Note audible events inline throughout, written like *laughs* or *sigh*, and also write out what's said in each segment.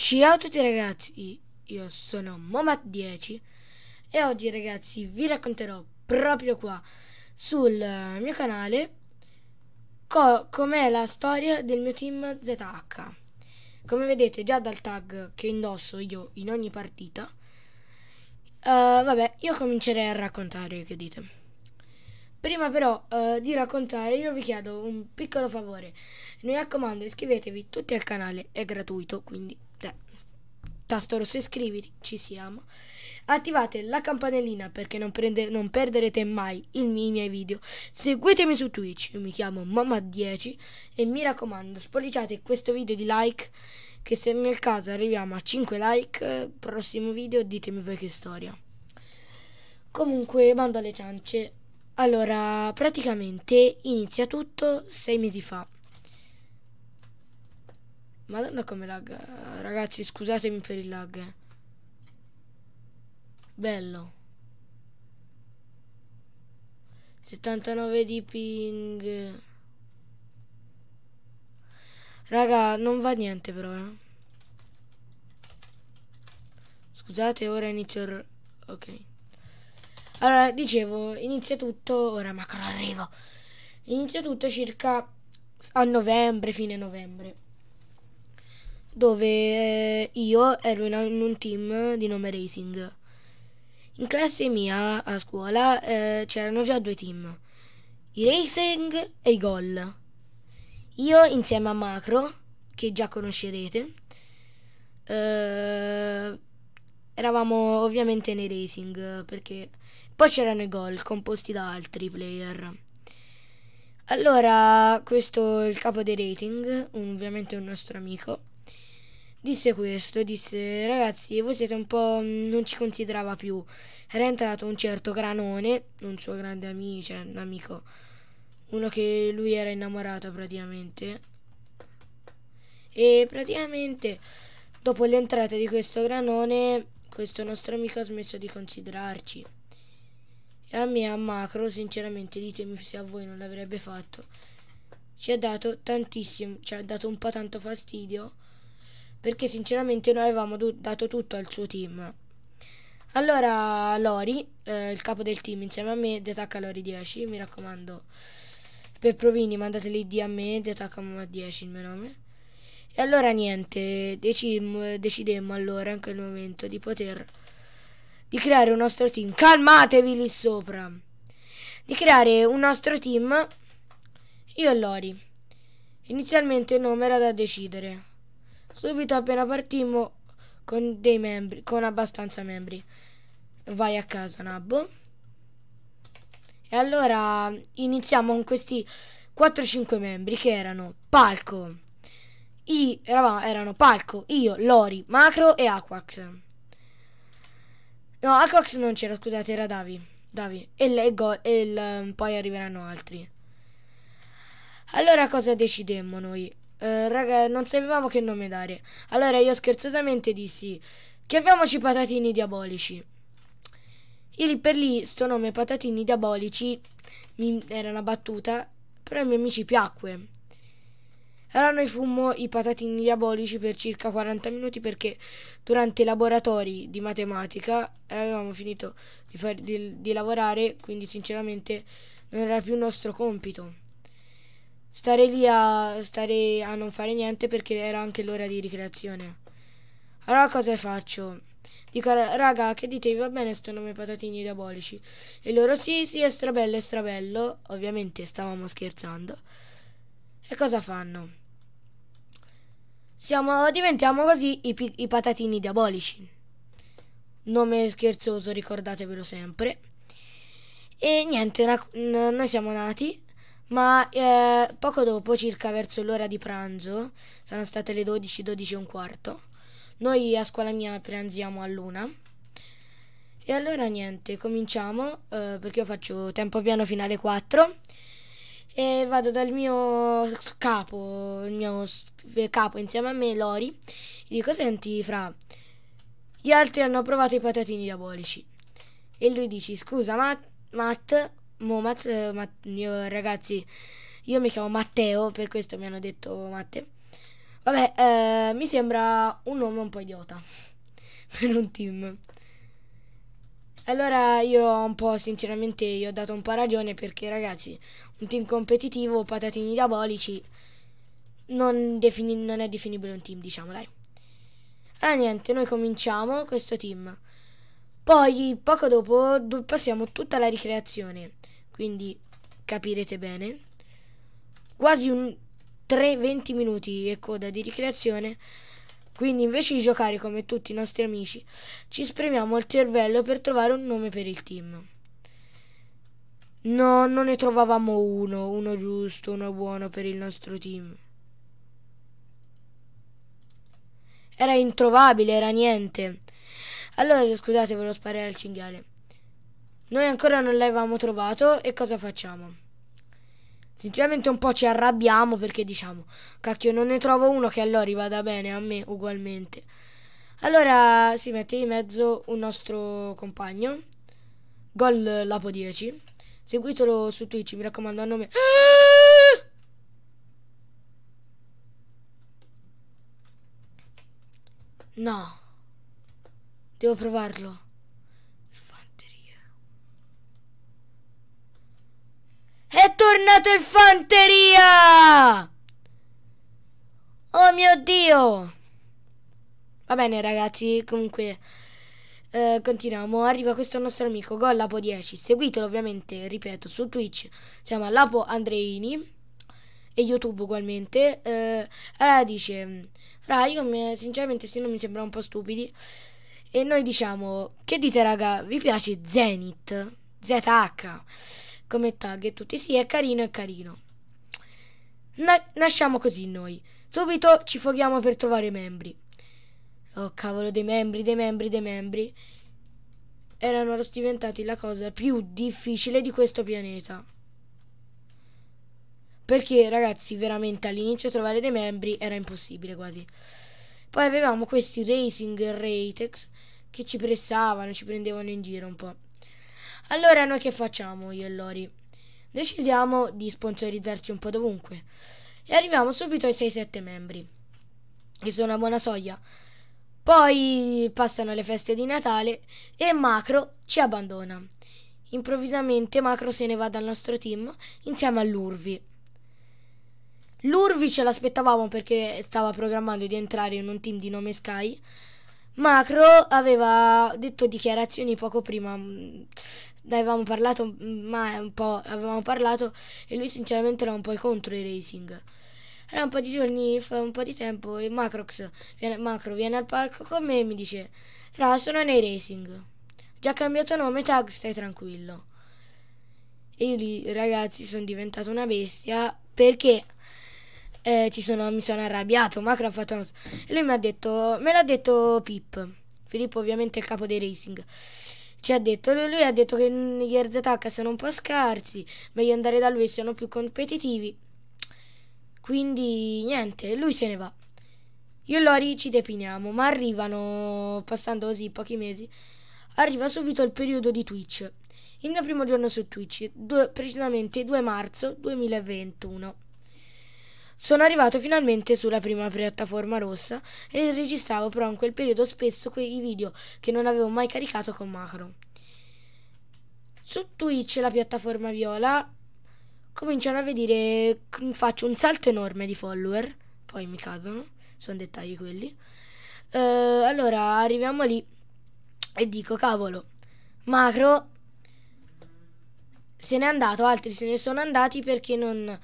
Ciao a tutti ragazzi, io sono Momat10 e oggi ragazzi vi racconterò proprio qua sul eh, mio canale co com'è la storia del mio team ZH. Come vedete già dal tag che indosso io in ogni partita, uh, vabbè io comincerei a raccontare che dite. Prima però uh, di raccontare io vi chiedo un piccolo favore, mi raccomando iscrivetevi tutti al canale, è gratuito quindi tasto rosso iscriviti, ci siamo. Attivate la campanellina perché non, prende, non perderete mai i miei, video. Seguitemi su Twitch, io mi chiamo Mamma10 e mi raccomando spolliciate questo video di like che se nel caso arriviamo a 5 like, eh, prossimo video ditemi voi che storia. Comunque bando alle ciance. Allora, praticamente inizia tutto 6 mesi fa. Madonna come lag. Ragazzi, scusatemi per il lag. Eh. Bello. 79 di ping. Raga, non va niente però, eh. Scusate, ora inizio Ok. Allora, dicevo, inizia tutto... Ora macro arrivo. Inizia tutto circa a novembre, fine novembre dove eh, io ero in un team di nome Racing. In classe mia a scuola eh, c'erano già due team, i Racing e i Gol. Io insieme a Macro, che già conoscerete, eh, eravamo ovviamente nei Racing perché poi c'erano i Gol composti da altri player. Allora, questo è il capo dei rating, ovviamente un nostro amico, disse questo, disse ragazzi voi siete un po'... Mm, non ci considerava più. Era entrato un certo Granone, un suo grande amico, cioè un amico, uno che lui era innamorato praticamente. E praticamente dopo l'entrata di questo Granone questo nostro amico ha smesso di considerarci. E a me, a Macro, sinceramente ditemi se a voi non l'avrebbe fatto. Ci ha dato tantissimo, ci ha dato un po' tanto fastidio perché sinceramente noi avevamo dato tutto al suo team. Allora Lori, eh, il capo del team insieme a me, detacca Lori 10, mi raccomando. Per provini mandateli D a me, detacca a 10 il mio nome. E allora niente, decim, decidemmo allora anche il momento di poter di creare un nostro team. Calmatevi lì sopra. Di creare un nostro team io e Lori. Inizialmente il nome era da decidere. Subito appena partimmo con dei membri, con abbastanza membri. Vai a casa, Nabbo. E allora iniziamo con questi 4-5 membri che erano Palco. I, eravamo, erano Palco, io, Lori, Macro e Aquax. No, Aquax non c'era, scusate, era Davi. Davi. E, le, e il, poi arriveranno altri. Allora cosa decidemmo noi? Eh, raga, non sapevamo che nome dare. Allora io scherzosamente dissi, chiamiamoci patatini diabolici. Io lì per lì, sto nome patatini diabolici, mi, era una battuta, però ai miei amici piacque. Allora noi fummo i patatini diabolici per circa 40 minuti perché durante i laboratori di matematica avevamo finito di, far, di, di lavorare, quindi sinceramente non era più nostro compito stare lì a, stare a non fare niente perché era anche l'ora di ricreazione. Allora cosa faccio? Dico, raga, che ditevi, va bene sto nome patatini diabolici? E loro, sì, sì, è strabello, è strabello. Ovviamente stavamo scherzando. E cosa fanno? Siamo, diventiamo così i, i patatini diabolici. Nome scherzoso, ricordatevelo sempre. E niente, noi siamo nati ma eh, poco dopo, circa verso l'ora di pranzo, sono state le 12, 12 e un quarto, noi a scuola mia pranziamo a luna. E allora niente, cominciamo, eh, perché io faccio tempo piano fino alle 4 e vado dal mio capo, il mio capo insieme a me, Lori, e dico, senti Fra, gli altri hanno provato i patatini diabolici. E lui dice, scusa Matt, Matt Mo, Matt, eh, Matt, io, ragazzi, io mi chiamo Matteo, per questo mi hanno detto Matteo. Vabbè, eh, mi sembra un nome un po' idiota *laughs* per un team. Allora io ho un po' sinceramente io ho dato un po' ragione perché ragazzi, un team competitivo, patatini diabolici, non, non è definibile un team, diciamo dai. Allora ah, niente, noi cominciamo questo team. Poi poco dopo passiamo tutta la ricreazione, quindi capirete bene. Quasi un 3-20 minuti e coda di ricreazione. Quindi invece di giocare come tutti i nostri amici, ci spremiamo il cervello per trovare un nome per il team. No, non ne trovavamo uno, uno giusto, uno buono per il nostro team. Era introvabile, era niente. Allora scusate, volevo sparare al cinghiale. Noi ancora non l'avevamo trovato e cosa facciamo? Sinceramente un po' ci arrabbiamo perché diciamo, cacchio non ne trovo uno che allora Lori vada bene, a me ugualmente. Allora si mette in mezzo un nostro compagno, gol Lapo 10, seguitelo su Twitch, mi raccomando a nome... No. Devo provarlo. Infanteria. È tornato infanteria! Oh mio Dio! Va bene ragazzi, comunque... Eh, continuiamo, arriva questo nostro amico Gollapo10, seguitelo ovviamente, ripeto, su Twitch, si chiama Lapo Andreini e YouTube ugualmente. Eh, allora dice, fra io sinceramente se non mi sembra un po' stupidi, e noi diciamo che dite raga vi piace Zenith ZH come tag e tutti sì è carino è carino Na nasciamo così noi subito ci foghiamo per trovare i membri oh cavolo dei membri dei membri dei membri erano diventati la cosa più difficile di questo pianeta perché ragazzi veramente all'inizio trovare dei membri era impossibile quasi poi avevamo questi Racing Ratex che ci pressavano, ci prendevano in giro un po'. Allora noi che facciamo io e Lori? Decidiamo di sponsorizzarci un po' dovunque e arriviamo subito ai 6-7 membri, che sono una buona soglia. Poi passano le feste di Natale e Macro ci abbandona. Improvvisamente Macro se ne va dal nostro team insieme all'Urvi. L'Urvi ce l'aspettavamo perché stava programmando di entrare in un team di nome Sky. Macro aveva detto dichiarazioni poco prima, mm, ne avevamo parlato, mm, ma un po' avevamo parlato e lui sinceramente era un po' contro i racing. Era un po' di giorni, fa un po' di tempo e Macrox viene, Macro viene al parco con me e mi dice Fra, sono nei racing, già cambiato nome, tag, stai tranquillo. E io lì, ragazzi, sono diventato una bestia perché eh, ci sono, mi sono arrabbiato, Macron ha fatto una... E lui mi ha detto, me l'ha detto Pip, Filippo ovviamente è il capo dei racing. Ci ha detto, lui, lui ha detto che gli RZH sono un po' scarsi, meglio andare da lui, sono più competitivi. Quindi niente, lui se ne va. Io e Lori ci depiniamo, ma arrivano, passando così pochi mesi, arriva subito il periodo di Twitch. Il mio primo giorno su Twitch, due, precisamente 2 marzo 2021. Sono arrivato finalmente sulla prima piattaforma rossa e registravo però in quel periodo spesso quei video che non avevo mai caricato con Macro. Su Twitch, la piattaforma viola, cominciano a vedere, faccio un salto enorme di follower, poi mi cadono, sono dettagli quelli. Eh, allora arriviamo lì e dico, cavolo, Macro se n'è andato, altri se ne sono andati perché non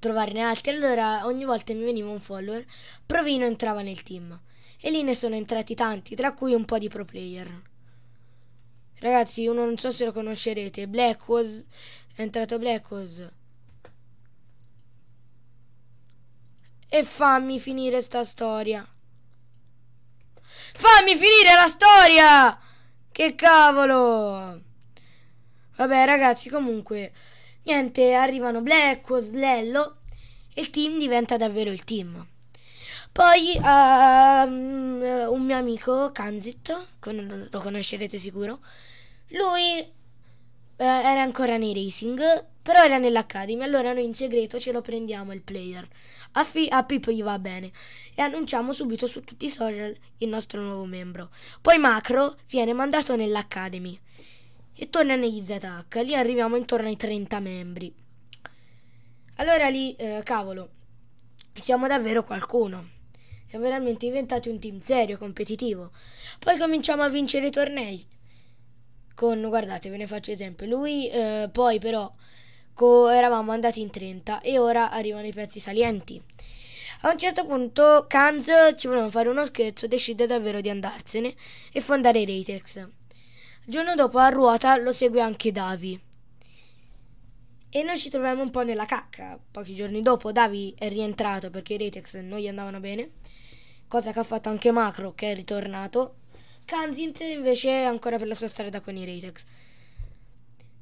trovarne altri, allora ogni volta mi veniva un follower, Provino entrava nel team. E lì ne sono entrati tanti, tra cui un po' di pro player. Ragazzi, uno non so se lo conoscerete, Black è entrato Black E fammi finire sta storia. Fammi finire la storia! Che cavolo! Vabbè ragazzi, comunque... Niente, arrivano Black, Oslello e il team diventa davvero il team. Poi uh, un mio amico, Kanzit, lo conoscerete sicuro, lui uh, era ancora nei racing, però era nell'Academy, allora noi in segreto ce lo prendiamo il player. A, fi- a Pippo gli va bene e annunciamo subito su tutti i social il nostro nuovo membro. Poi Macro viene mandato nell'Academy e torna negli Zatak. Lì arriviamo intorno ai 30 membri. Allora lì, eh, cavolo, siamo davvero qualcuno. Siamo veramente diventati un team serio, competitivo. Poi cominciamo a vincere i tornei. Con, guardate, ve ne faccio esempio. Lui, eh, poi però, co- eravamo andati in 30 e ora arrivano i pezzi salienti. A un certo punto, Kanz ci voleva fare uno scherzo, decide davvero di andarsene e fondare Ratex. Il giorno dopo a ruota lo segue anche Davi. E noi ci troviamo un po' nella cacca. Pochi giorni dopo Davi è rientrato perché i Retex non gli andavano bene, cosa che ha fatto anche Macro che è ritornato. Kanzint invece è ancora per la sua strada con i Retex.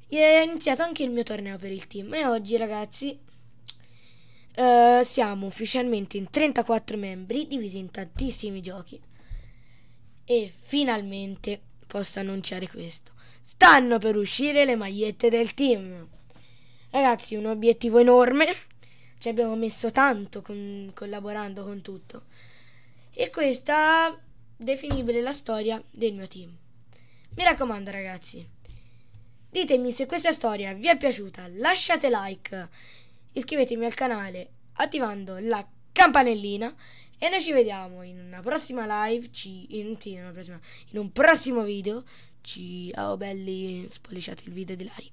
è iniziato anche il mio torneo per il team e oggi ragazzi eh, siamo ufficialmente in 34 membri divisi in tantissimi giochi e finalmente posso annunciare questo. Stanno per uscire le magliette del team. Ragazzi, un obiettivo enorme. Ci abbiamo messo tanto con, collaborando con tutto. E questa definibile la storia del mio team. Mi raccomando, ragazzi. Ditemi se questa storia vi è piaciuta, lasciate like, Iscrivetevi al canale attivando la campanellina e noi ci vediamo in una prossima live, ci, in, sì, in, prossima, in un prossimo video. Ciao oh, belli, spolliciate il video di like.